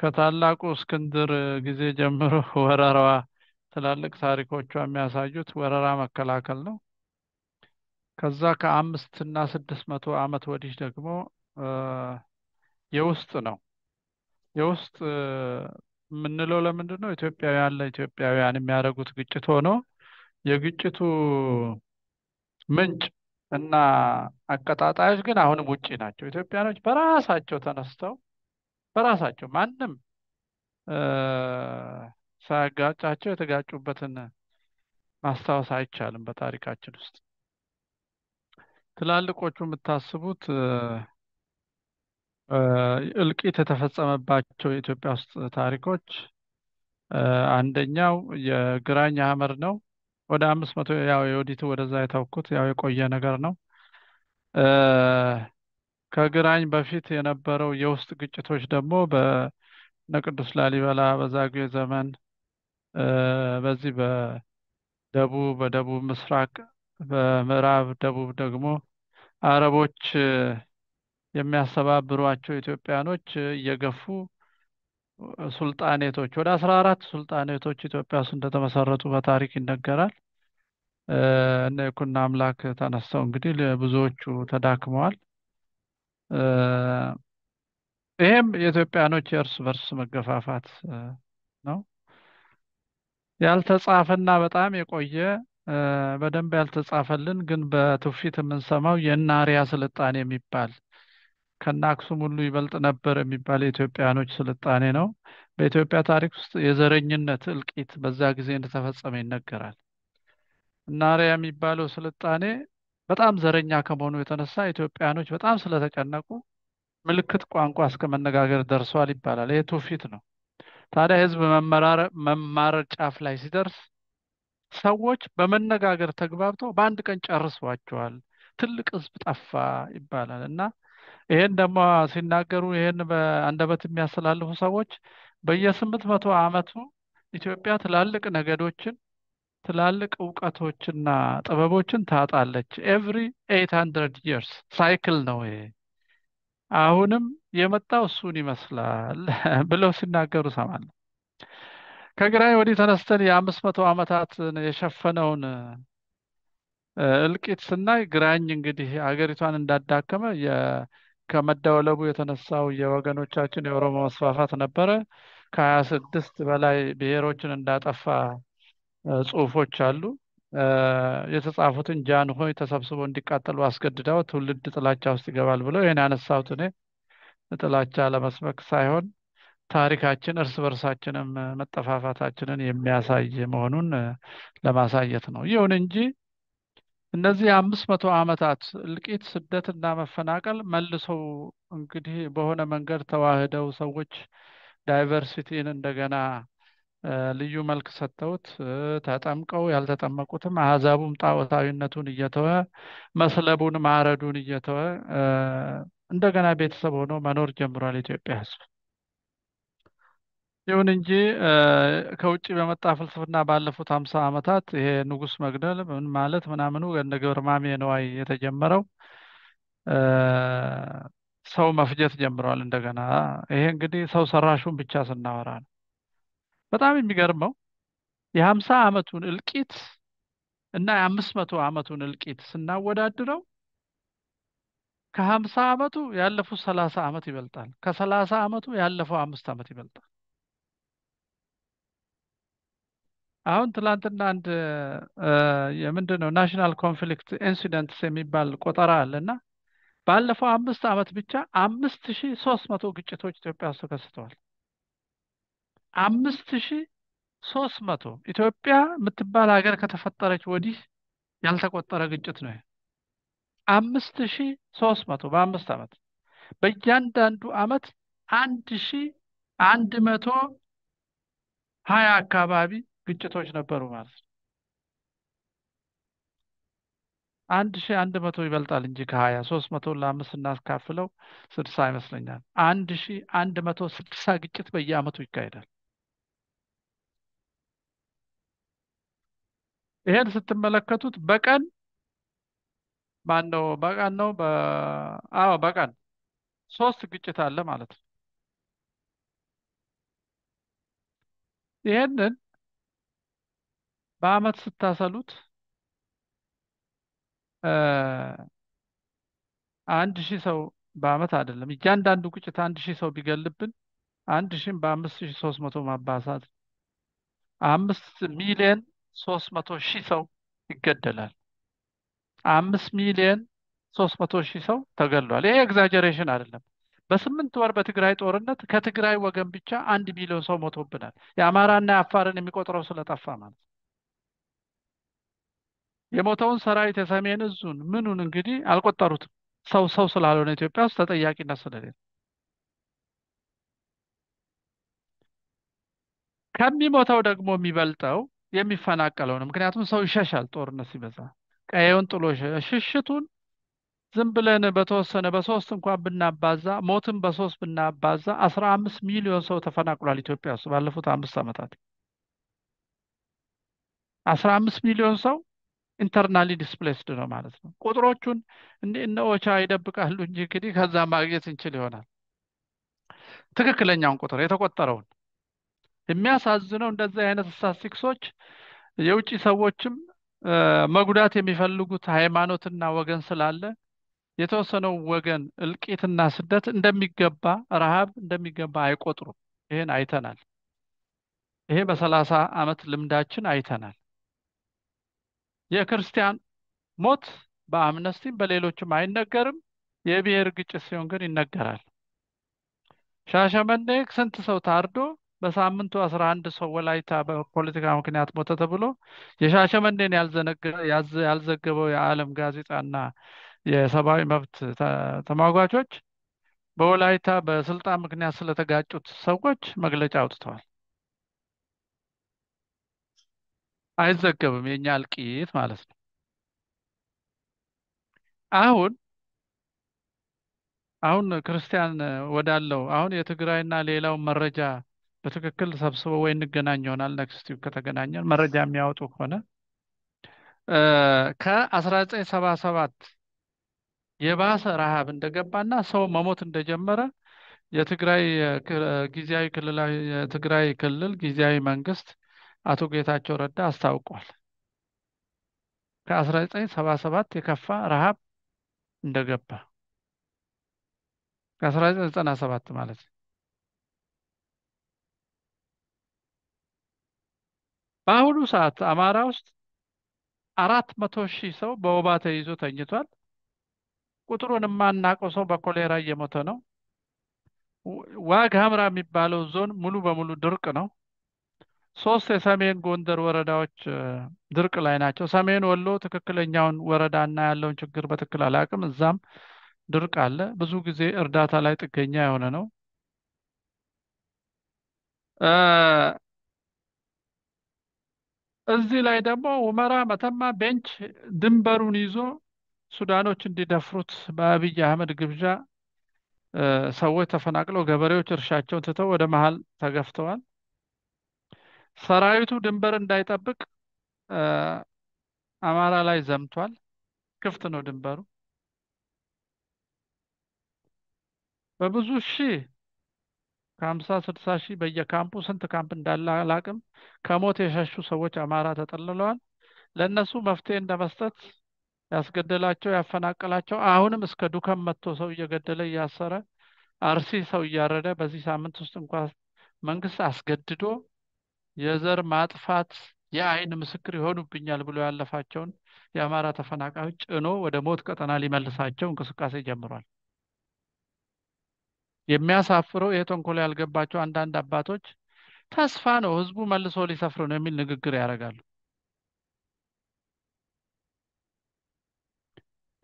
ከታላቁ እስክንድር ጊዜ ጀምሮ ወረራዋ ትላልቅ ታሪኮቿ የሚያሳዩት ወረራ መከላከል ነው። ከዛ ከአምስት እና ስድስት መቶ ዓመት ወዲህ ደግሞ የውስጥ ነው። የውስጥ የምንለው ለምንድን ነው? ኢትዮጵያውያን ለኢትዮጵያውያን የሚያደርጉት ግጭት ሆኖ የግጭቱ ምንጭ እና አቀጣጣዮች ግን አሁንም ውጪ ናቸው። ኢትዮጵያኖች በራሳቸው ተነስተው በራሳቸው ማንም ሳያጋጫቸው የተጋጩበትን ማስታወስ አይቻልም። በታሪካችን ውስጥ ትላልቆቹ የምታስቡት እልቂት የተፈጸመባቸው የኢትዮጵያ ውስጥ ታሪኮች አንደኛው የግራኝ ሐመር ነው። ወደ አምስት መቶ ያው የወዲቱ ወደዛ የተውኩት ያው የቆየ ነገር ነው። ከግራኝ በፊት የነበረው የውስጥ ግጭቶች ደግሞ በነቅዱስ ላሊበላ በዛግዌ ዘመን በዚህ በደቡብ በደቡብ ምስራቅ በምዕራብ ደቡብ ደግሞ አረቦች የሚያሰባብሯቸው ኢትዮጵያኖች እየገፉ ሱልጣኔቶች ወደ አስራ አራት ሱልጣኔቶች ኢትዮጵያ ውስጥ እንደተመሰረቱ በታሪክ ይነገራል። እነ ይኩኖ አምላክ ተነስተው እንግዲህ ብዙዎቹ ተዳክመዋል። ይሄም የኢትዮጵያኖች የእርስ በርስ መገፋፋት ነው። ያልተጻፈና በጣም የቆየ በደንብ ያልተጻፈልን ግን በትውፊት የምንሰማው የናሪያ ስልጣኔ የሚባል ከና አክሱም ሁሉ ይበልጥ ነበር የሚባል የኢትዮጵያኖች ስልጣኔ ነው። በኢትዮጵያ ታሪክ ውስጥ የዘረኝነት እልቂት በዛ ጊዜ እንደተፈጸመ ይነገራል። እናሪያ የሚባለው ስልጣኔ በጣም ዘረኛ ከመሆኑ የተነሳ ኢትዮጵያኖች በጣም ስለተጨነቁ ምልክት ቋንቋ እስከ መነጋገር ደርሰዋል ይባላል። ይህ ትውፊት ነው። ታዲያ ህዝብ መማረር ጫፍ ላይ ሲደርስ ሰዎች በመነጋገር ተግባብተው በአንድ ቀን ጨርሷቸዋል። ትልቅ ህዝብ ጠፋ ይባላል እና ይሄን ደግሞ ሲናገሩ ይሄን በአንደበት የሚያስተላልፉ ሰዎች በየስምንት መቶ ዓመቱ ኢትዮጵያ ትላልቅ ነገዶችን ትላልቅ እውቀቶችና ጥበቦችን ታጣለች። ኤቭሪ ኤይት ሀንድረድ ይርስ ሳይክል ነው ይሄ። አሁንም የመጣው እሱን ይመስላል ብለው ሲናገሩ ሰማል። ከግራኝ ወዲህ ተነስተን የአምስት መቶ ዓመታት የሸፈነውን እልቂት ስናይ ግራኝ እንግዲህ አገሪቷን እንዳዳከመ ከመደወለቡ የተነሳው የወገኖቻችን የኦሮሞ መስፋፋት ነበረ። ከሀያ ስድስት በላይ ብሔሮችን እንዳጠፋ ጽሁፎች አሉ። የተጻፉትን ጃን ሆይ ተሰብስቦ እንዲቃጠሉ አስገድደው ትውልድ ጥላቻ ውስጥ ይገባል ብለው ይህን ያነሳሁት እኔ ጥላቻ ለመስበክ ሳይሆን ታሪካችን እርስ በርሳችንም መጠፋፋታችንን የሚያሳይ መሆኑን ለማሳየት ነው። ይሁን እንጂ እነዚህ አምስት መቶ ዓመታት እልቂት፣ እና መፈናቀል መልሰው እንግዲህ በሆነ መንገድ ተዋህደው ሰዎች ዳይቨርሲቲን እንደገና ልዩ መልክ ሰጥተውት ተጠምቀው ያልተጠመቁትም አሕዛቡም ጣዖታዊነቱን እየተወ መስለቡን ማረዱን እየተወ እንደገና ቤተሰብ ሆኖ መኖር ጀምሯል ኢትዮጵያ ሕዝብ። ይሁን እንጂ ከውጭ በመጣ ፍልስፍና ባለፉት ሀምሳ ዓመታት ይሄ ንጉስ መግደል ምን ማለት ምናምኑ እነ ማሜ ነዋይ የተጀመረው ሰው መፍጀት ጀምሯል እንደገና። ይሄ እንግዲህ ሰው ሰራሹን ብቻ ስናወራ ነው። በጣም የሚገርመው የሀምሳ ዓመቱን እልቂት እና የአምስት መቶ ዓመቱን እልቂት ስናወዳድረው ከሀምሳ ዓመቱ ያለፉት ሰላሳ ዓመት ይበልጣል። ከሰላሳ ዓመቱ ያለፈው አምስት ዓመት ይበልጣል። አሁን ትላንትና አንድ የምንድን ነው ናሽናል ኮንፍሊክት ኢንሲደንትስ የሚባል ቆጠራ አለ እና ባለፈው አምስት ዓመት ብቻ አምስት ሺህ ሶስት መቶ ግጭቶች ኢትዮጵያ ውስጥ ተከስተዋል። አምስት ሺ ሶስት መቶ ኢትዮጵያ የምትባል ሀገር ከተፈጠረች ወዲህ ያልተቆጠረ ግጭት ነው። አምስት ሺ ሶስት መቶ በአምስት አመት በእያንዳንዱ አመት አንድ ሺ አንድ መቶ ሀያ አካባቢ ግጭቶች ነበሩ ማለት ነው። አንድ ሺ አንድ መቶ ይበልጣል እንጂ ከሀያ ሶስት መቶ ለአምስት እናስካፍለው ስድሳ ይመስለኛል። አንድ ሺ አንድ መቶ ስድሳ ግጭት በየአመቱ ይካሄዳል። ይሄን ስትመለከቱት በቀን ማን ነው? በቀን ነው። አዎ በቀን ሶስት ግጭት አለ ማለት ነው። ይሄንን በአመት ስታሰሉት አንድ ሺህ ሰው በአመት አይደለም። እያንዳንዱ ግጭት አንድ ሺህ ሰው ቢገልብን አንድ ሺህም በአምስት ሺህ ሶስት መቶ ማባሳት አምስት ሚሊየን ሶስት መቶ ሺህ ሰው ይገደላል። አምስት ሚሊየን ሶስት መቶ ሺህ ሰው ተገሏል። ይሄ ኤግዛጀሬሽን አይደለም። በስምንት ወር በትግራይ ጦርነት ከትግራይ ወገን ብቻ አንድ ሚሊዮን ሰው ሞቶብናል። የአማራና የአፋርን የሚቆጥረው ስለጠፋ ማለት የሞተውን ሰራዊት የሰሜን እዙን ምኑን እንግዲህ አልቆጠሩትም። ሰው ሰው ስላልሆነ ኢትዮጵያ ውስጥ ተጠያቂነት ስለሌለ ከሚሞተው ደግሞ የሚበልጠው የሚፈናቀለው ነው። ምክንያቱም ሰው ይሸሻል ጦርነት ሲበዛ ቀየውን ጥሎ ሽሽቱን ዝም ብለን በተወሰነ በሶስት እንኳን ብናባዛ ሞትን በሶስት ብናባዛ አስራ አምስት ሚሊዮን ሰው ተፈናቅሏል ኢትዮጵያ ውስጥ ባለፉት አምስት ዓመታት አስራ አምስት ሚሊዮን ሰው ኢንተርናሊ ዲስፕሌስድ ነው ማለት ነው። ቁጥሮቹን እንዲ እነ ኦቻ ይደብቃሉ እንጂ እንግዲህ ከዛ ማግኘት እንችል ይሆናል ትክክለኛውን ቁጥር የተቆጠረውን የሚያሳዝነው እንደዚህ አይነት ስታስቲክሶች የውጭ ሰዎችም መጉዳት የሚፈልጉት ሃይማኖትና ወገን ስላለ የተወሰነው ወገን እልቂትና ስደት እንደሚገባ ረሃብ እንደሚገባ አይቆጥሩም። ይህን አይተናል። ይሄ በሰላሳ ዓመት ልምዳችን አይተናል። የክርስቲያን ሞት በአምነስቲም በሌሎችም አይነገርም። የብሔር ግጭት ሲሆን ግን ይነገራል። ሻሸመኔ ስንት ሰው ታርዶ በሳምንቱ አስራ አንድ ሰው ወላይታ በፖለቲካ ምክንያት ሞተ ተብሎ የሻሸመኔን ያልዘገበው የዓለም ጋዜጣና የሰብአዊ መብት ተሟጓቾች በወላይታ በስልጣን ምክንያት ስለተጋጩት ሰዎች መግለጫ አውጥተዋል። አይዘገብም፣ የእኛ እልቂት ማለት ነው። አሁን አሁን ክርስቲያን ወዳለው አሁን የትግራይና ሌላው መረጃ በትክክል ሰብስበው ወይ እንገናኝ ይሆናል ነክስት ከተገናኘን መረጃ የሚያወጡ ከሆነ ከ1977 የባሰ ረሃብ እንደገባና ሰው መሞት እንደጀመረ የትግራይ ጊዜያዊ ክልላዊ የትግራይ ክልል ጊዜያዊ መንግስት አቶ ጌታቸው ረዳ አስታውቋል። ከ1977 የከፋ ረሃብ እንደገባ ከ1997 ማለት ነው። በአሁኑ ሰዓት አማራ ውስጥ አራት መቶ ሺህ ሰው በወባ ተይዞ ተኝቷል። ቁጥሩን የማናውቀው ሰው በኮሌራ እየሞተ ነው። ዋግ ሀምራ የሚባለው ዞን ሙሉ በሙሉ ድርቅ ነው። ሶስት የሰሜን ጎንደር ወረዳዎች ድርቅ ላይ ናቸው። ሰሜን ወሎ ትክክለኛውን ወረዳና ያለውን ችግር በትክክል አላውቅም። እዛም ድርቅ አለ። ብዙ ጊዜ እርዳታ ላይ ጥገኛ የሆነ ነው። እዚህ ላይ ደግሞ ውመራ መተማ ቤንች ድንበሩን ይዞ ሱዳኖች እንዲደፍሩት በአብይ አህመድ ግብዣ ሰዎች ተፈናቅለው ገበሬዎች እርሻቸውን ትተው ወደ መሀል ተገፍተዋል። ሰራዊቱ ድንበር እንዳይጠብቅ አማራ ላይ ዘምቷል። ክፍት ነው ድንበሩ በብዙ ሺህ ከሀምሳ ስድሳ ሺህ በየካምፑ ስንት ካምፕ እንዳለ አላቅም። ከሞት የሸሹ ሰዎች አማራ ተጠልለዋል። ለእነሱ መፍትሄ እንደ መስጠት ያስገደላቸው ያፈናቀላቸው አሁንም እስከ ዱከም መጥቶ ሰው እየገደለ እያሰረ አርሲ ሰው እያረደ በዚህ ሳምንት ውስጥ እንኳ መንግስት አስገድዶ የዘር ማጥፋት የአይን ምስክር ይሆኑብኛል ብሎ ያለፋቸውን የአማራ ተፈናቃዮች ጭኖ ወደ ሞት ቀጠና ሊመልሳቸው እንቅስቃሴ ጀምሯል። የሚያሳፍረው ይሄ ተንኮሎ ያልገባቸው አንዳንድ አባቶች ተስፋ ነው ህዝቡ መልሶ ሊሰፍር ነው የሚል ንግግር ያደርጋሉ።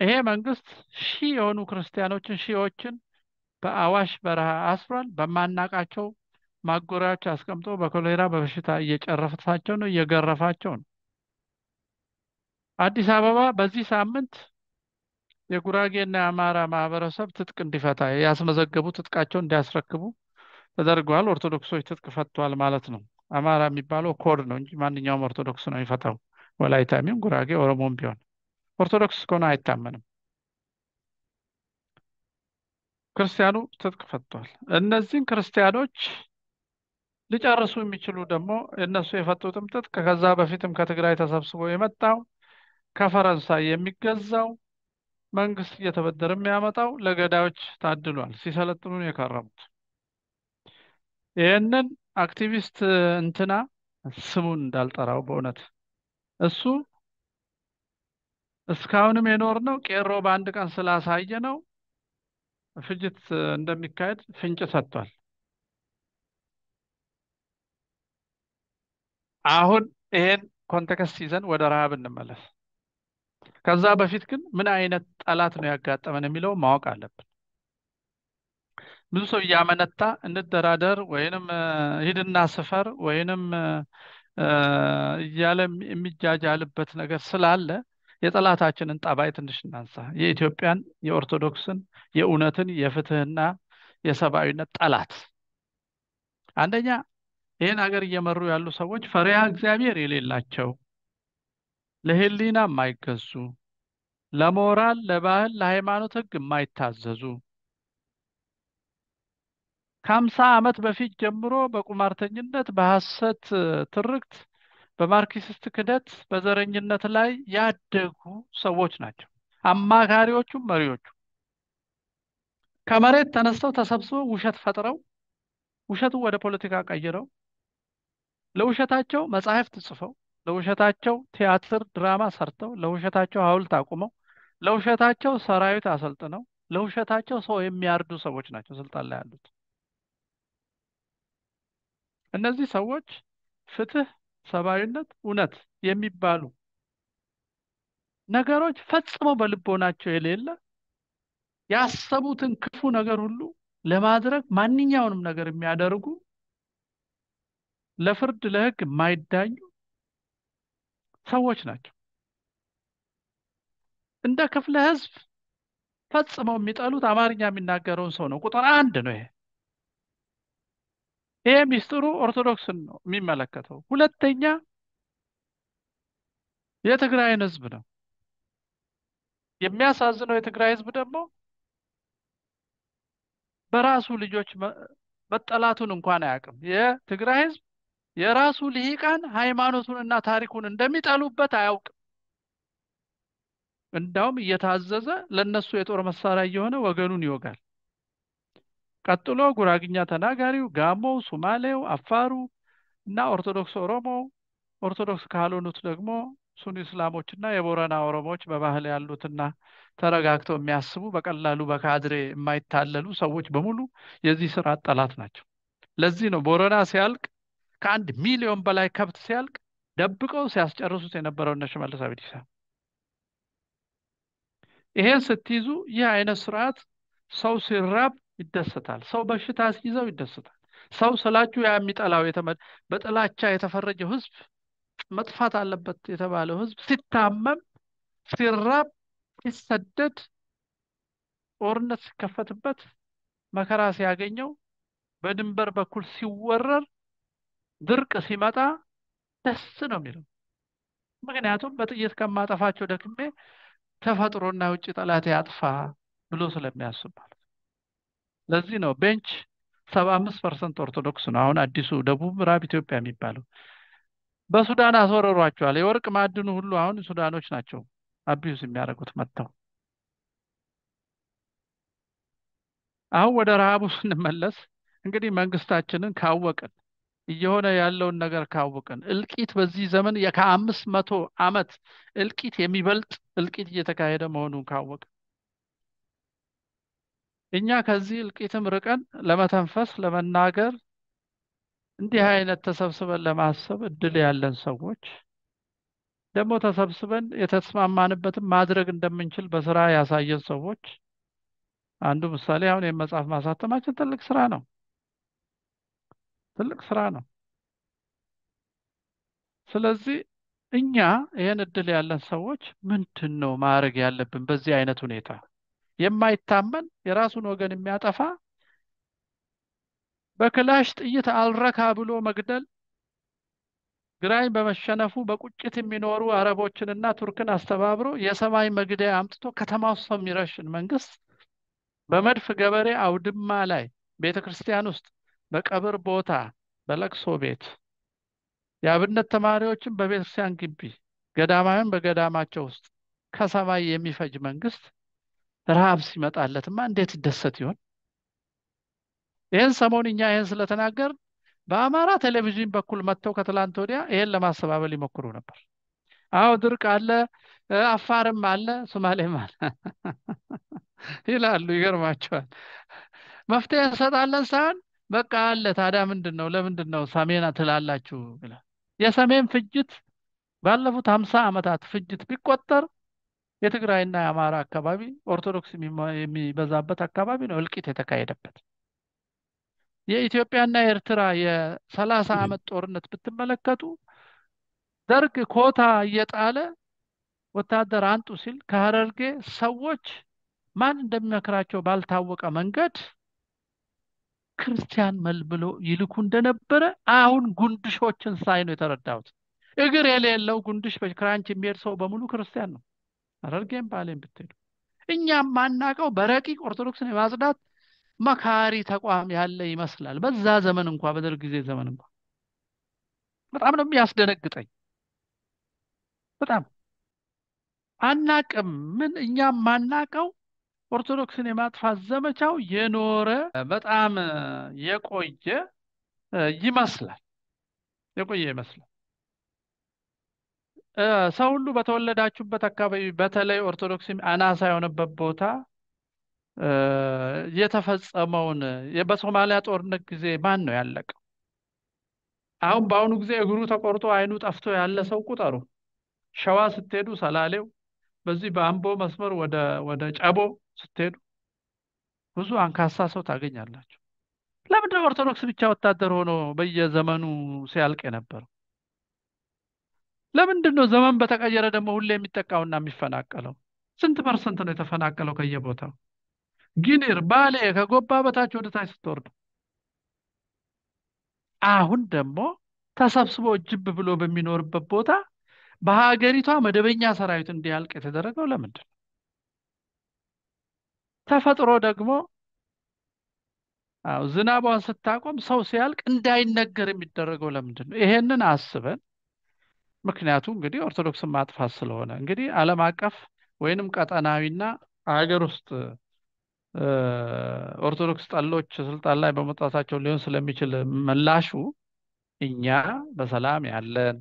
ይሄ መንግስት ሺህ የሆኑ ክርስቲያኖችን ሺዎችን በአዋሽ በረሃ አስሯል። በማናቃቸው ማጎሪያዎች አስቀምጦ በኮሌራ በበሽታ እየጨረሳቸው ነው፣ እየገረፋቸው ነው። አዲስ አበባ በዚህ ሳምንት የጉራጌና የአማራ ማህበረሰብ ትጥቅ እንዲፈታ ያስመዘገቡ ትጥቃቸውን እንዲያስረክቡ ተደርገዋል። ኦርቶዶክሶች ትጥቅ ፈቷል ማለት ነው። አማራ የሚባለው ኮድ ነው እንጂ ማንኛውም ኦርቶዶክስ ነው የሚፈታው። ወላይታሚም፣ ጉራጌ፣ ኦሮሞም ቢሆን ኦርቶዶክስ ከሆነ አይታመንም። ክርስቲያኑ ትጥቅ ፈቷል። እነዚህን ክርስቲያኖች ሊጨርሱ የሚችሉ ደግሞ እነሱ የፈቱትም ትጥቅ ከዛ በፊትም ከትግራይ ተሰብስቦ የመጣው ከፈረንሳይ የሚገዛው መንግስት እየተበደረ የሚያመጣው ለገዳዮች ታድሏል። ሲሰለጥኑ ነው የከረሙት። ይህንን አክቲቪስት እንትና ስሙን እንዳልጠራው በእውነት እሱ እስካሁንም የኖር ነው ቄሮ በአንድ ቀን ስላሳየ ነው ፍጅት እንደሚካሄድ ፍንጭ ሰጥቷል። አሁን ይሄን ኮንቴክስት ይዘን ወደ ረሃብ እንመለስ። ከዛ በፊት ግን ምን አይነት ጠላት ነው ያጋጠመን የሚለው ማወቅ አለብን። ብዙ ሰው እያመነታ እንደራደር ወይንም ሂድና ስፈር ወይንም እያለ የሚጃጃልበት ነገር ስላለ የጠላታችንን ጠባይ ትንሽ እናንሳ። የኢትዮጵያን፣ የኦርቶዶክስን፣ የእውነትን፣ የፍትህና የሰብአዊነት ጠላት አንደኛ ይህን ሀገር እየመሩ ያሉ ሰዎች ፈሪሃ እግዚአብሔር የሌላቸው ለህሊና የማይገዙ ለሞራል፣ ለባህል፣ ለሃይማኖት ህግ የማይታዘዙ ከአምሳ ዓመት በፊት ጀምሮ በቁማርተኝነት፣ በሐሰት ትርክት፣ በማርክሲስት ክደት፣ በዘረኝነት ላይ ያደጉ ሰዎች ናቸው። አማካሪዎቹም መሪዎቹ ከመሬት ተነስተው ተሰብስበው ውሸት ፈጥረው ውሸቱ ወደ ፖለቲካ ቀይረው ለውሸታቸው መጽሐፍት ጽፈው ለውሸታቸው ቲያትር ድራማ ሰርተው ለውሸታቸው ሐውልት አቁመው ለውሸታቸው ሰራዊት አሰልጥነው ለውሸታቸው ሰው የሚያርዱ ሰዎች ናቸው ስልጣን ላይ ያሉት። እነዚህ ሰዎች ፍትህ፣ ሰብአዊነት፣ እውነት የሚባሉ ነገሮች ፈጽመው በልቦናቸው የሌለ ያሰቡትን ክፉ ነገር ሁሉ ለማድረግ ማንኛውንም ነገር የሚያደርጉ ለፍርድ ለህግ የማይዳኙ ሰዎች ናቸው። እንደ ክፍለ ህዝብ ፈጽመው የሚጠሉት አማርኛ የሚናገረውን ሰው ነው። ቁጥር አንድ ነው ይሄ። ይሄ ሚስጥሩ ኦርቶዶክስን ነው የሚመለከተው። ሁለተኛ የትግራይን ህዝብ ነው የሚያሳዝነው። የትግራይ ህዝብ ደግሞ በራሱ ልጆች መጠላቱን እንኳን አያውቅም። የትግራይ ህዝብ የራሱ ልሂቃን ሃይማኖቱንና ታሪኩን እንደሚጠሉበት አያውቅም። እንዳውም እየታዘዘ ለነሱ የጦር መሳሪያ እየሆነ ወገኑን ይወጋል። ቀጥሎ ጉራግኛ ተናጋሪው፣ ጋሞው፣ ሱማሌው፣ አፋሩ እና ኦርቶዶክስ ኦሮሞው፣ ኦርቶዶክስ ካልሆኑት ደግሞ ሱኒ እስላሞችና የቦረና ኦሮሞዎች በባህል ያሉትና ተረጋግተው የሚያስቡ በቀላሉ በካድሬ የማይታለሉ ሰዎች በሙሉ የዚህ ስርዓት ጠላት ናቸው። ለዚህ ነው ቦረና ሲያልቅ ከአንድ ሚሊዮን በላይ ከብት ሲያልቅ ደብቀው ሲያስጨርሱት የነበረው እነ ሽመልስ አብዲሳ ይሄን ስትይዙ ይህ አይነት ስርዓት ሰው ሲራብ ይደሰታል። ሰው በሽታ ሲይዘው ይደሰታል። ሰው ስላችሁ ያ የሚጠላው በጥላቻ የተፈረጀው ህዝብ መጥፋት አለበት የተባለው ህዝብ ሲታመም፣ ሲራብ፣ ሲሰደድ፣ ጦርነት ሲከፈትበት፣ መከራ ሲያገኘው፣ በድንበር በኩል ሲወረር ድርቅ ሲመጣ ደስ ነው የሚለው። ምክንያቱም በጥይት ከማጠፋቸው ደክሜ ተፈጥሮና ውጭ ጠላት ያጥፋ ብሎ ስለሚያስብ ማለት ነው። ለዚህ ነው ቤንች ሰባ አምስት ፐርሰንት ኦርቶዶክስ ነው። አሁን አዲሱ ደቡብ ምዕራብ ኢትዮጵያ የሚባለው በሱዳን አስወረሯቸዋል። የወርቅ ማዕድኑ ሁሉ አሁን ሱዳኖች ናቸው አቢዩስ የሚያደርጉት መጥተው። አሁን ወደ ረሃቡ ስንመለስ እንግዲህ መንግስታችንን ካወቅን እየሆነ ያለውን ነገር ካወቅን እልቂት በዚህ ዘመን ከአምስት መቶ ዓመት እልቂት የሚበልጥ እልቂት እየተካሄደ መሆኑን ካወቅን እኛ ከዚህ እልቂትም ርቀን ለመተንፈስ ለመናገር እንዲህ አይነት ተሰብስበን ለማሰብ እድል ያለን ሰዎች ደግሞ ተሰብስበን የተስማማንበትን ማድረግ እንደምንችል በስራ ያሳየን ሰዎች አንዱ ምሳሌ አሁን የመጽሐፍ ማሳተማችን ትልቅ ስራ ነው። ትልቅ ስራ ነው። ስለዚህ እኛ ይህን እድል ያለን ሰዎች ምንድን ነው ማድረግ ያለብን? በዚህ አይነት ሁኔታ የማይታመን የራሱን ወገን የሚያጠፋ በክላሽ ጥይት አልረካ ብሎ መግደል፣ ግራኝ በመሸነፉ በቁጭት የሚኖሩ አረቦችንና ቱርክን አስተባብሮ የሰማይ መግደያ አምጥቶ ከተማ ውስጥ የሚረሽን መንግስት በመድፍ ገበሬ አውድማ ላይ ቤተ ክርስቲያን ውስጥ በቀብር ቦታ፣ በለቅሶ ቤት የአብነት ተማሪዎችን በቤተክርስቲያን ግቢ፣ ገዳማውያን በገዳማቸው ውስጥ ከሰማይ የሚፈጅ መንግስት ረሃብ ሲመጣለትማ እንዴት ይደሰት ይሆን? ይህን ሰሞን እኛ ይህን ስለተናገር በአማራ ቴሌቪዥን በኩል መጥተው ከትላንት ወዲያ ይህን ለማስተባበል ይሞክሩ ነበር። አዎ ድርቅ አለ፣ አፋርም አለ፣ ሶማሌም አለ ይላሉ። ይገርማቸዋል። መፍትሄ እንሰጣለን ሳይሆን በቃ አለ ታዲያ ምንድን ነው ለምንድን ነው ሰሜን ትላላችሁ ይላል የሰሜን ፍጅት ባለፉት ሀምሳ ዓመታት ፍጅት ቢቆጠር የትግራይና የአማራ አካባቢ ኦርቶዶክስ የሚበዛበት አካባቢ ነው እልቂት የተካሄደበት የኢትዮጵያና የኤርትራ የሰላሳ ዓመት ጦርነት ብትመለከቱ ደርግ ኮታ እየጣለ ወታደር አንጡ ሲል ከሀረርጌ ሰዎች ማን እንደሚመክራቸው ባልታወቀ መንገድ ክርስቲያን ብሎ ይልኩ እንደነበረ አሁን ጉንድሾችን ሳይ ነው የተረዳሁት። እግር የሌለው ጉንድሽ በክራንች የሚሄድ ሰው በሙሉ ክርስቲያን ነው። አረርጌም ባሌም ብትሄዱ እኛም ማናቀው በረቂቅ ኦርቶዶክስን የማጽዳት መካሪ ተቋም ያለ ይመስላል። በዛ ዘመን እንኳ በደርግ ጊዜ ዘመን እንኳ በጣም ነው የሚያስደነግጠኝ። በጣም አናቅም ምን እኛም ማናቀው ኦርቶዶክስን የማጥፋት ዘመቻው የኖረ በጣም የቆየ ይመስላል የቆየ ይመስላል። ሰው ሁሉ በተወለዳችሁበት አካባቢ በተለይ ኦርቶዶክስ አናሳ የሆነበት ቦታ የተፈጸመውን በሶማሊያ ጦርነት ጊዜ ማን ነው ያለቀው? አሁን በአሁኑ ጊዜ እግሩ ተቆርጦ አይኑ ጠፍቶ ያለ ሰው ቁጠሩ። ሸዋ ስትሄዱ ሰላሌው፣ በዚህ በአምቦ መስመር ወደ ጨቦ ስትሄዱ ብዙ አንካሳ ሰው ታገኛላችሁ። ለምንድነው ኦርቶዶክስ ብቻ ወታደር ሆኖ በየዘመኑ ሲያልቅ የነበረው? ለምንድን ነው ዘመን በተቀየረ ደግሞ ሁሌ የሚጠቃውና የሚፈናቀለው? ስንት ፐርሰንት ነው የተፈናቀለው ከየቦታው? ጊኒር፣ ባሌ ከጎባ በታች ወደ ታች ስትወርዱ። አሁን ደግሞ ተሰብስቦ ጅብ ብሎ በሚኖርበት ቦታ በሀገሪቷ መደበኛ ሰራዊት እንዲያልቅ የተደረገው ለምንድን ነው? ተፈጥሮ ደግሞ አዎ ዝናቧን ስታቆም ሰው ሲያልቅ እንዳይነገር የሚደረገው ለምንድን ነው? ይሄንን አስበን ምክንያቱም እንግዲህ ኦርቶዶክስን ማጥፋት ስለሆነ እንግዲህ ዓለም አቀፍ ወይንም ቀጠናዊና ሀገር ውስጥ ኦርቶዶክስ ጠሎች ስልጣን ላይ በመውጣታቸው ሊሆን ስለሚችል ምላሹ እኛ በሰላም ያለን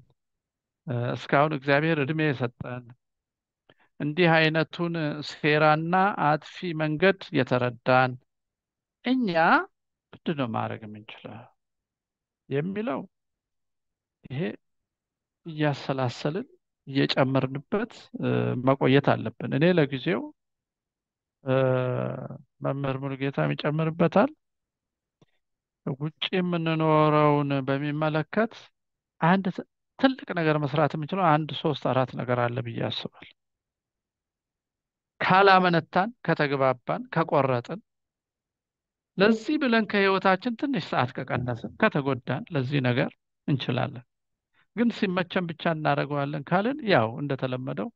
እስካሁን እግዚአብሔር እድሜ የሰጠን እንዲህ አይነቱን ሴራና አጥፊ መንገድ የተረዳን እኛ ምንድነው ነው ማድረግ የምንችለው የሚለው ይሄ እያሰላሰልን እየጨመርንበት መቆየት አለብን። እኔ ለጊዜው መምህር ሙሉጌታም ይጨምርበታል። ውጭ የምንኖረውን በሚመለከት አንድ ትልቅ ነገር መስራት የምንችለው አንድ ሶስት አራት ነገር አለ ብዬ አስባል ካላመነታን፣ ከተግባባን፣ ከቆረጥን ለዚህ ብለን ከህይወታችን ትንሽ ሰዓት ከቀነስን፣ ከተጎዳን ለዚህ ነገር እንችላለን። ግን ሲመቸን ብቻ እናደርገዋለን ካልን ያው እንደተለመደው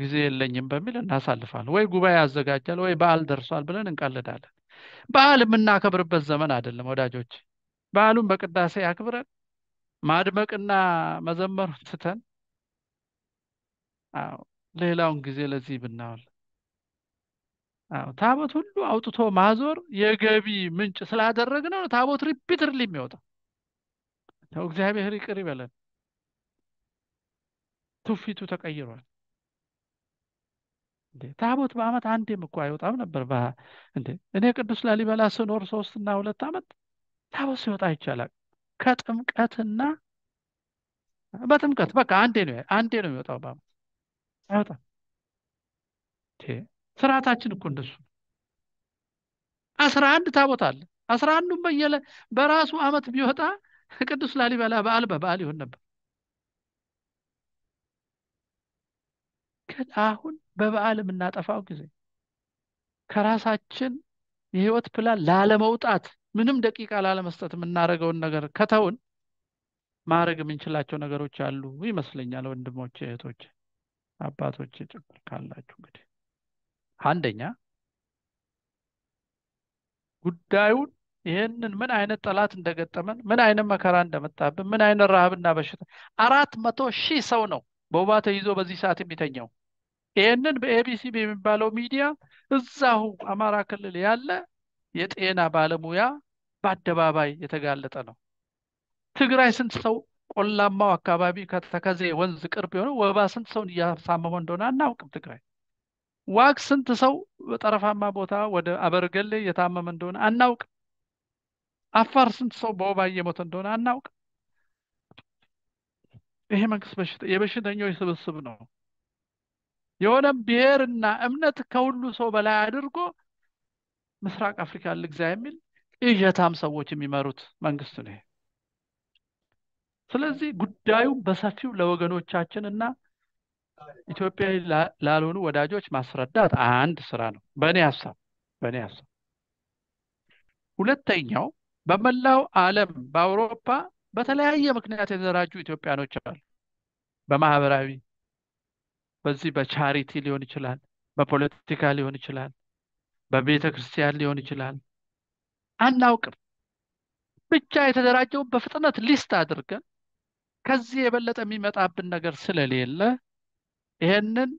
ጊዜ የለኝም በሚል እናሳልፋለን። ወይ ጉባኤ ያዘጋጃል ወይ በዓል ደርሷል ብለን እንቀልዳለን። በዓል የምናከብርበት ዘመን አይደለም ወዳጆች። በዓሉን በቅዳሴ አክብረን ማድመቅና መዘመሩን ትተን ሌላውን ጊዜ ለዚህ ብናውል ታቦት ሁሉ አውጥቶ ማዞር የገቢ ምንጭ ስላደረግ ነው ታቦት ሪፒትር የሚወጣው። ተው እግዚአብሔር ይቅር ይበለን። ትውፊቱ ተቀይሯል። ታቦት በአመት አንዴም እኮ አይወጣም ነበር። እንዴ እኔ ቅዱስ ላሊበላ ስኖር ሶስትና ሁለት አመት ታቦት ሲወጣ ይቻላል። ከጥምቀትና በጥምቀት በቃ አንዴ ነው አንዴ ነው የሚወጣው በአመት አይወጣም። ስርዓታችን እኮ እንደሱ አስራ አንድ ታቦት አለ አስራ አንዱም በየለ በራሱ አመት ቢወጣ ቅዱስ ላሊበላ በዓል በበዓል ይሆን ነበር ግን አሁን በበዓል የምናጠፋው ጊዜ ከራሳችን የህይወት ፕላን ላለመውጣት ምንም ደቂቃ ላለመስጠት የምናደርገውን ነገር ከተውን ማድረግ የምንችላቸው ነገሮች አሉ ይመስለኛል ወንድሞቼ እህቶች አባቶች ጭምር ካላችሁ እንግዲህ አንደኛ ጉዳዩን ይህንን ምን አይነት ጠላት እንደገጠመን፣ ምን አይነት መከራ እንደመጣብን፣ ምን አይነት ረሃብና በሽታ አራት መቶ ሺህ ሰው ነው በወባ ተይዞ በዚህ ሰዓት የሚተኘው። ይህንን በኤቢሲ የሚባለው ሚዲያ እዛሁ አማራ ክልል ያለ የጤና ባለሙያ በአደባባይ የተጋለጠ ነው። ትግራይ ስንት ሰው ቆላማው አካባቢ ከተከዜ ወንዝ ቅርብ የሆነ ወባ ስንት ሰውን እያሳመመ እንደሆነ አናውቅም። ትግራይ ዋግ ስንት ሰው ጠረፋማ ቦታ ወደ አበርገሌ የታመመ እንደሆነ አናውቅ። አፋር ስንት ሰው በወባ እየሞተ እንደሆነ አናውቅ። ይሄ መንግስት በሽታ የበሽተኞች ስብስብ ነው። የሆነ ብሔርና እምነት ከሁሉ ሰው በላይ አድርጎ ምስራቅ አፍሪካ ልግዛ የሚል ቅዠታም ሰዎች የሚመሩት መንግስት ነው። ስለዚህ ጉዳዩ በሰፊው ለወገኖቻችን እና ኢትዮጵያዊ ላልሆኑ ወዳጆች ማስረዳት አንድ ስራ ነው በእኔ ሀሳብ በእኔ ሀሳብ። ሁለተኛው በመላው ዓለም በአውሮፓ በተለያየ ምክንያት የተደራጁ ኢትዮጵያኖች አሉ። በማህበራዊ በዚህ በቻሪቲ ሊሆን ይችላል፣ በፖለቲካ ሊሆን ይችላል፣ በቤተ ክርስቲያን ሊሆን ይችላል። አናውቅም ብቻ የተደራጀውን በፍጥነት ሊስት አድርገን ከዚህ የበለጠ የሚመጣብን ነገር ስለሌለ ይሄንን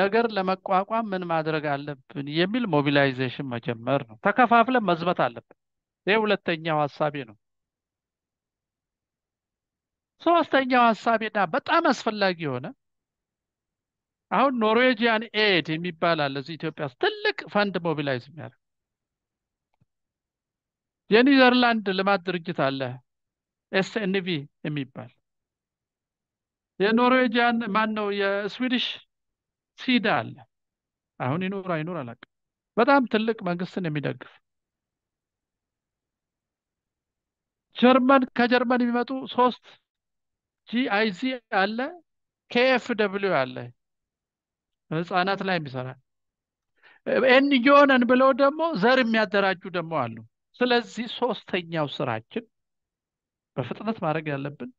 ነገር ለመቋቋም ምን ማድረግ አለብን የሚል ሞቢላይዜሽን መጀመር ነው። ተከፋፍለን መዝመት አለብን። ይሄ ሁለተኛው ሀሳቤ ነው። ሶስተኛው ሀሳቤና በጣም አስፈላጊ የሆነ አሁን ኖርዌጂያን ኤድ የሚባል አለ እዚህ ኢትዮጵያ ውስጥ ትልቅ ፈንድ ሞቢላይዝ የሚያደርግ የኒዘርላንድ ልማት ድርጅት አለ ኤስኤንቪ የሚባል የኖርዌጂያን ማን ነው የስዊዲሽ ሲዳ አለ። አሁን ይኑር አይኑር አላቅ በጣም ትልቅ መንግስትን የሚደግፍ ጀርመን ከጀርመን የሚመጡ ሶስት ጂአይዚ አለ፣ ኬኤፍ ደብሊው አለ፣ ህጻናት ላይ የሚሰራ ኤንጂኦ ብለው ደግሞ ዘር የሚያደራጁ ደግሞ አሉ። ስለዚህ ሶስተኛው ስራችን በፍጥነት ማድረግ ያለብን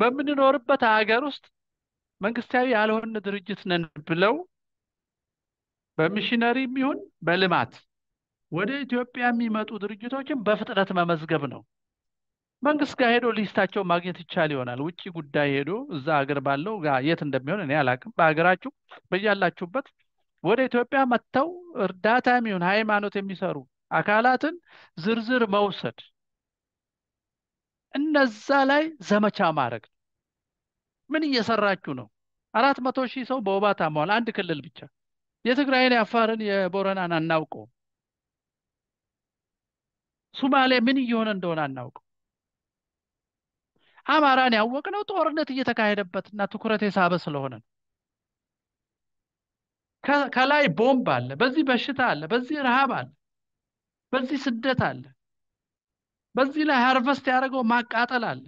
በምንኖርበት ሀገር ውስጥ መንግስታዊ ያልሆነ ድርጅት ነን ብለው በሚሽነሪም ይሁን በልማት ወደ ኢትዮጵያ የሚመጡ ድርጅቶችን በፍጥነት መመዝገብ ነው። መንግስት ጋር ሄዶ ሊስታቸው ማግኘት ይቻል ይሆናል። ውጭ ጉዳይ ሄዶ እዛ ሀገር ባለው ጋር የት እንደሚሆን እኔ አላውቅም። በሀገራችሁ በያላችሁበት ወደ ኢትዮጵያ መጥተው እርዳታ የሚሆን ሃይማኖት የሚሰሩ አካላትን ዝርዝር መውሰድ እነዛ ላይ ዘመቻ ማድረግ ነው። ምን እየሰራችሁ ነው? አራት መቶ ሺህ ሰው በወባ ታመዋል። አንድ ክልል ብቻ። የትግራይን፣ የአፋርን፣ የቦረናን አናውቀው። ሱማሌ ምን እየሆነ እንደሆነ አናውቀው። አማራን ያወቅነው ጦርነት እየተካሄደበት እና ትኩረት የሳበ ስለሆነ ነው። ከላይ ቦምብ አለ፣ በዚህ በሽታ አለ፣ በዚህ ረሃብ አለ፣ በዚህ ስደት አለ። በዚህ ላይ ሃርቨስት ያደረገው ማቃጠል አለ።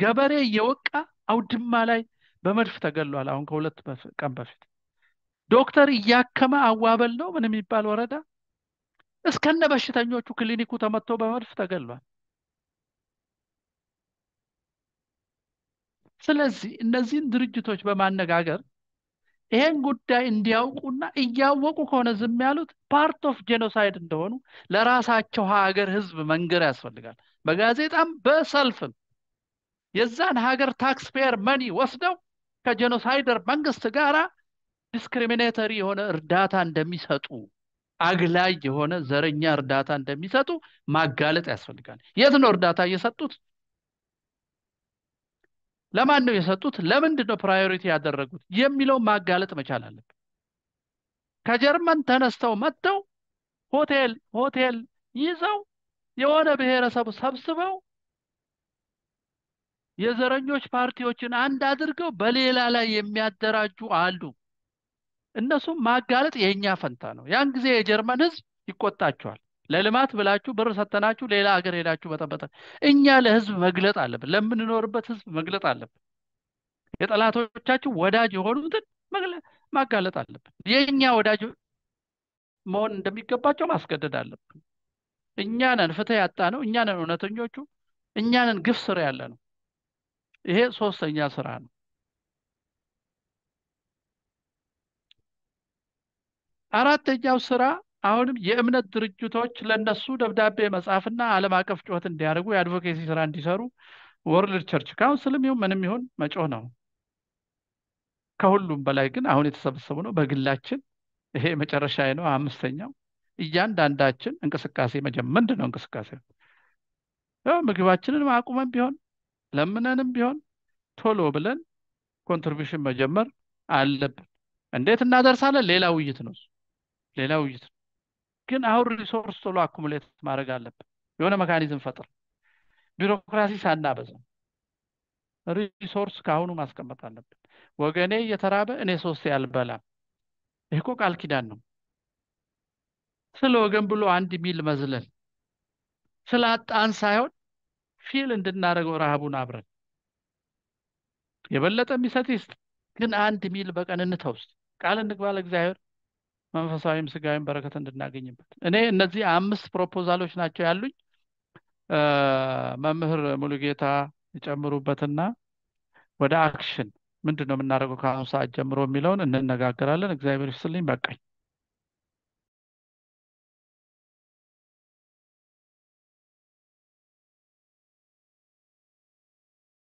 ገበሬ እየወቃ አውድማ ላይ በመድፍ ተገሏል። አሁን ከሁለት ቀን በፊት ዶክተር እያከመ አዋበል ነው ምን የሚባል ወረዳ እስከነ በሽተኞቹ ክሊኒኩ ተመቶ በመድፍ ተገሏል። ስለዚህ እነዚህን ድርጅቶች በማነጋገር ይሄን ጉዳይ እንዲያውቁና እያወቁ ከሆነ ዝም ያሉት ፓርት ኦፍ ጄኖሳይድ እንደሆኑ ለራሳቸው ሀገር ህዝብ መንገር ያስፈልጋል። በጋዜጣም በሰልፍም የዛን ሀገር ታክስ ፔየር መኒ ወስደው ከጄኖሳይደር መንግስት ጋር ዲስክሪሚኔተሪ የሆነ እርዳታ እንደሚሰጡ አግላይ የሆነ ዘረኛ እርዳታ እንደሚሰጡ ማጋለጥ ያስፈልጋል። የት ነው እርዳታ እየሰጡት? ለማን ነው የሰጡት? ለምንድን ነው ፕራዮሪቲ ያደረጉት የሚለው ማጋለጥ መቻል አለብን። ከጀርመን ተነስተው መጥተው ሆቴል ሆቴል ይዘው የሆነ ብሔረሰቡ ሰብስበው የዘረኞች ፓርቲዎችን አንድ አድርገው በሌላ ላይ የሚያደራጁ አሉ። እነሱም ማጋለጥ የእኛ ፈንታ ነው። ያን ጊዜ የጀርመን ህዝብ ይቆጣቸዋል። ለልማት ብላችሁ ብር ሰተናችሁ ሌላ ሀገር ሄዳችሁ በጠበጠ እኛ ለህዝብ መግለጥ አለብን፣ ለምንኖርበት ህዝብ መግለጥ አለብን። የጠላቶቻችሁ ወዳጅ የሆኑትን ማጋለጥ አለብን። የእኛ ወዳጅ መሆን እንደሚገባቸው ማስገደድ አለብን። እኛ ነን ፍትህ ያጣ ነው። እኛ ነን እውነተኞቹ። እኛ ነን ግፍ ስር ያለ ነው። ይሄ ሶስተኛ ስራ ነው። አራተኛው ስራ አሁንም የእምነት ድርጅቶች ለነሱ ደብዳቤ መጽሐፍና ዓለም አቀፍ ጩኸት እንዲያደርጉ የአድቮኬሲ ስራ እንዲሰሩ ወርልድ ቸርች ካውንስልም ይሁን ምንም ይሁን መጮህ ነው። ከሁሉም በላይ ግን አሁን የተሰበሰቡ ነው በግላችን ይሄ መጨረሻ ነው። አምስተኛው እያንዳንዳችን እንቅስቃሴ መጀመር ምንድን ነው እንቅስቃሴ ምግባችንን አቁመን ቢሆን ለምነንም ቢሆን ቶሎ ብለን ኮንትሪቢሽን መጀመር አለብን። እንዴት እናደርሳለን? ሌላ ውይይት ነው ሌላ ውይይት ነው። ግን አሁን ሪሶርስ ቶሎ አኩሙሌት ማድረግ አለብን የሆነ መካኒዝም ፈጥር ቢሮክራሲ ሳናበዛ ሪሶርስ ከአሁኑ ማስቀመጥ አለብን ወገኔ እየተራበ እኔ ሶስት ያልበላ ይህ እኮ ቃል ኪዳን ነው ስለ ወገን ብሎ አንድ ሚል መዝለል ስለ አጣን ሳይሆን ፊል እንድናደርገው ረሃቡን አብረን የበለጠ የሚሰጥ ይስጥ ግን አንድ ሚል በቀን እንተውስጥ ቃል እንግባ ለእግዚአብሔር መንፈሳዊም ስጋዊም በረከት እንድናገኝበት እኔ እነዚህ አምስት ፕሮፖዛሎች ናቸው ያሉኝ መምህር ሙሉጌታ ይጨምሩበትና ወደ አክሽን ምንድን ነው የምናደርገው ከአሁኑ ሰዓት ጀምሮ የሚለውን እንነጋገራለን እግዚአብሔር ይስጥልኝ በቃኝ